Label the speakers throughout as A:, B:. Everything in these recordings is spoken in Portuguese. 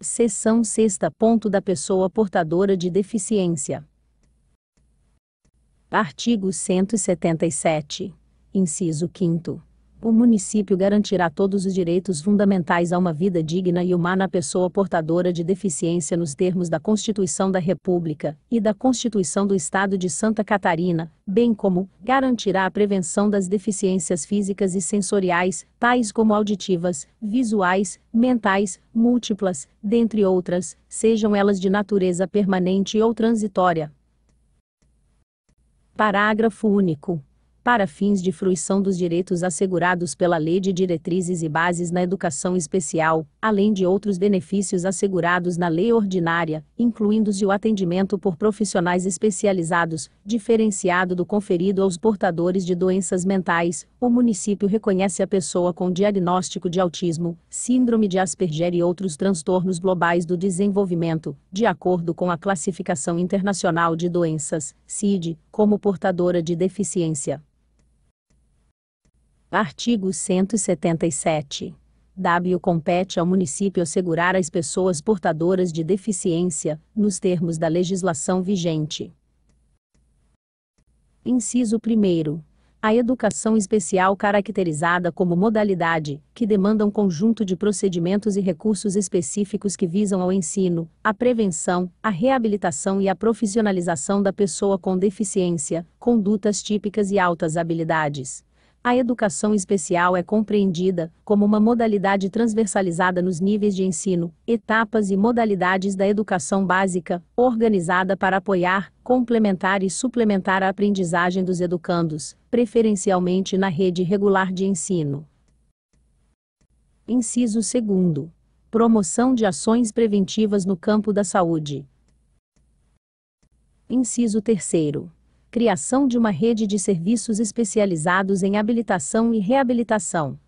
A: Seção sexta ponto da pessoa portadora de deficiência. Artigo 177, inciso 5 o município garantirá todos os direitos fundamentais a uma vida digna e humana à pessoa portadora de deficiência nos termos da Constituição da República e da Constituição do Estado de Santa Catarina, bem como garantirá a prevenção das deficiências físicas e sensoriais, tais como auditivas, visuais, mentais, múltiplas, dentre outras, sejam elas de natureza permanente ou transitória. Parágrafo único para fins de fruição dos direitos assegurados pela Lei de Diretrizes e Bases na Educação Especial, além de outros benefícios assegurados na lei ordinária, incluindo se o atendimento por profissionais especializados, diferenciado do conferido aos portadores de doenças mentais. O município reconhece a pessoa com diagnóstico de autismo, síndrome de Asperger e outros transtornos globais do desenvolvimento, de acordo com a Classificação Internacional de Doenças, CID, como portadora de deficiência Artigo 177. W. Compete ao município assegurar as pessoas portadoras de deficiência, nos termos da legislação vigente. Inciso 1. A educação especial caracterizada como modalidade, que demanda um conjunto de procedimentos e recursos específicos que visam ao ensino, à prevenção, à reabilitação e à profissionalização da pessoa com deficiência, condutas típicas e altas habilidades. A educação especial é compreendida como uma modalidade transversalizada nos níveis de ensino, etapas e modalidades da educação básica, organizada para apoiar, complementar e suplementar a aprendizagem dos educandos, preferencialmente na rede regular de ensino. Inciso 2. Promoção de ações preventivas no campo da saúde. Inciso 3 criação de uma rede de serviços especializados em habilitação e reabilitação.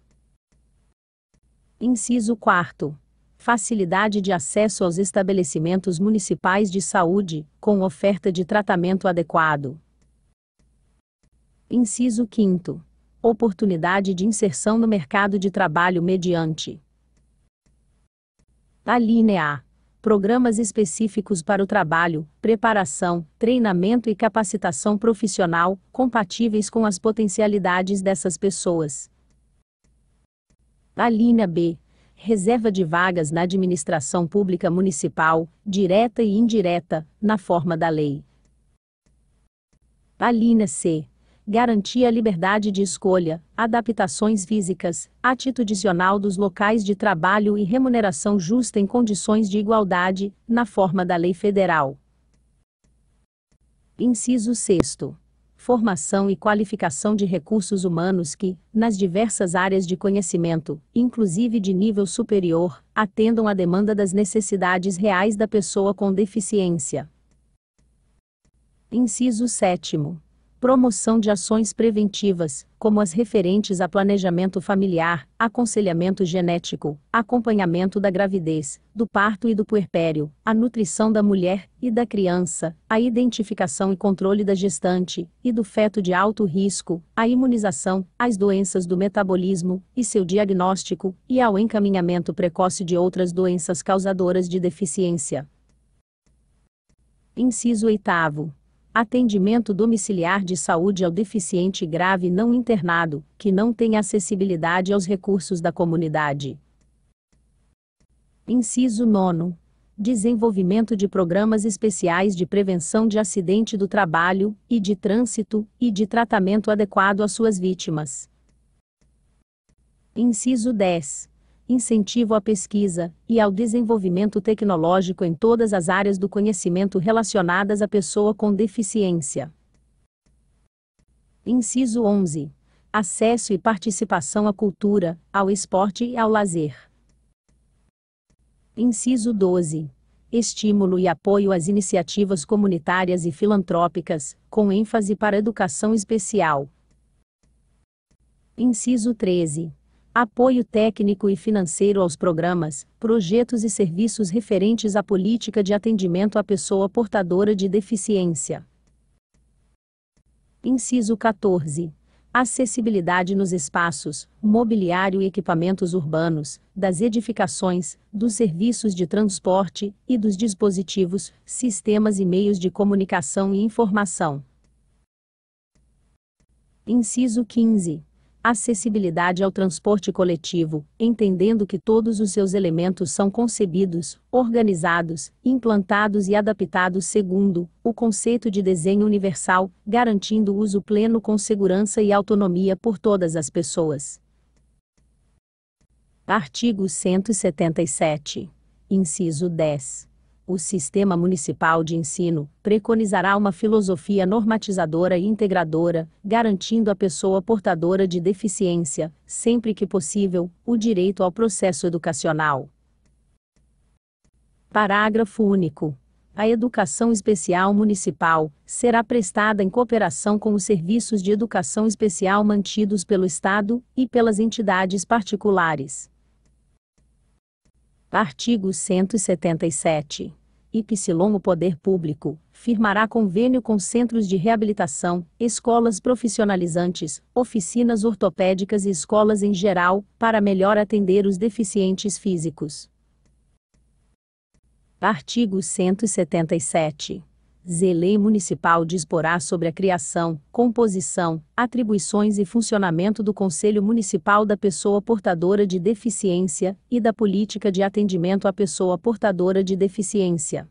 A: Inciso 4. Facilidade de acesso aos estabelecimentos municipais de saúde, com oferta de tratamento adequado. Inciso 5. Oportunidade de inserção no mercado de trabalho mediante. linha A programas específicos para o trabalho, preparação, treinamento e capacitação profissional, compatíveis com as potencialidades dessas pessoas. Alínea B. Reserva de vagas na administração pública municipal, direta e indireta, na forma da lei. Alínea C garantia liberdade de escolha, adaptações físicas, atitudinal dos locais de trabalho e remuneração justa em condições de igualdade, na forma da lei federal. Inciso 6 formação e qualificação de recursos humanos que, nas diversas áreas de conhecimento, inclusive de nível superior, atendam à demanda das necessidades reais da pessoa com deficiência. Inciso 7 promoção de ações preventivas, como as referentes a planejamento familiar, aconselhamento genético, acompanhamento da gravidez, do parto e do puerpério, a nutrição da mulher e da criança, a identificação e controle da gestante e do feto de alto risco, a imunização, as doenças do metabolismo e seu diagnóstico e ao encaminhamento precoce de outras doenças causadoras de deficiência. Inciso 8 Atendimento domiciliar de saúde ao deficiente grave não internado, que não tem acessibilidade aos recursos da comunidade. Inciso 9. Desenvolvimento de programas especiais de prevenção de acidente do trabalho e de trânsito e de tratamento adequado às suas vítimas. Inciso 10 incentivo à pesquisa e ao desenvolvimento tecnológico em todas as áreas do conhecimento relacionadas à pessoa com deficiência. Inciso 11. Acesso e participação à cultura, ao esporte e ao lazer. Inciso 12. Estímulo e apoio às iniciativas comunitárias e filantrópicas, com ênfase para educação especial. Inciso 13 apoio técnico e financeiro aos programas, projetos e serviços referentes à política de atendimento à pessoa portadora de deficiência. Inciso 14. Acessibilidade nos espaços, mobiliário e equipamentos urbanos, das edificações, dos serviços de transporte e dos dispositivos, sistemas e meios de comunicação e informação. Inciso 15 acessibilidade ao transporte coletivo, entendendo que todos os seus elementos são concebidos, organizados, implantados e adaptados segundo o conceito de desenho universal, garantindo o uso pleno com segurança e autonomia por todas as pessoas. Artigo 177. Inciso 10 o sistema municipal de ensino preconizará uma filosofia normatizadora e integradora, garantindo à pessoa portadora de deficiência, sempre que possível, o direito ao processo educacional. Parágrafo único. A educação especial municipal será prestada em cooperação com os serviços de educação especial mantidos pelo Estado e pelas entidades particulares. Artigo 177. Y o poder público firmará convênio com centros de reabilitação, escolas profissionalizantes, oficinas ortopédicas e escolas em geral, para melhor atender os deficientes físicos. Artigo 177. Zelei Municipal disporá sobre a criação, composição, atribuições e funcionamento do Conselho Municipal da Pessoa Portadora de Deficiência e da Política de Atendimento à Pessoa Portadora de Deficiência.